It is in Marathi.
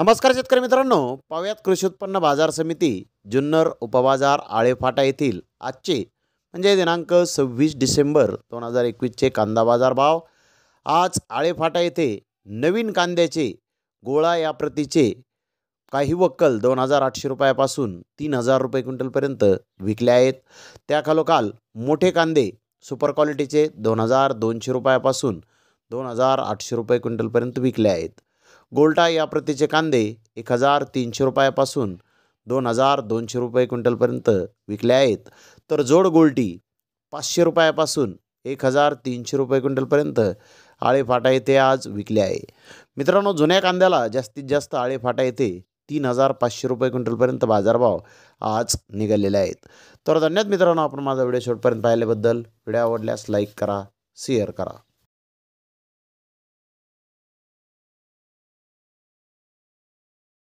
नमस्कार शेतकरी मित्रांनो पाहुयात कृषी उत्पन्न बाजार समिती जुन्नर उपबाजार आळेफाटा येथील आजचे म्हणजे दिनांक सव्वीस डिसेंबर दोन हजार एकवीसचे कांदा बाजार भाव आज आळेफाटा येथे नवीन कांद्याचे गोळा या प्रतीचे काही वक्कल दोन हजार आठशे रुपयापासून तीन हजार रुपये क्विंटलपर्यंत विकले आहेत त्याखालोखाल मोठे कांदे सुपर क्वालिटीचे दोन हजार दोनशे रुपयापासून दोन हजार आठशे रुपये क्विंटलपर्यंत विकले आहेत गोल्टा या प्रतीचे कांदे एक हजार तीनशे रुपयापासून दोन हजार दोनशे रुपये क्विंटलपर्यंत विकले आहेत तर जोड गोल्टी पाचशे रुपयापासून एक हजार तीनशे रुपये क्विंटलपर्यंत आळेफाटा येथे आज विकले आहे मित्रांनो जुन्या कांद्याला जास्तीत जास्त आळेफाटा येथे तीन हजार पाचशे रुपये क्विंटलपर्यंत बाजारभाव आज निघालेले आहेत तर धन्यवाद मित्रांनो आपण माझा व्हिडिओ शेवटपर्यंत पाहिल्याबद्दल व्हिडिओ आवडल्यास लाईक करा शेअर करा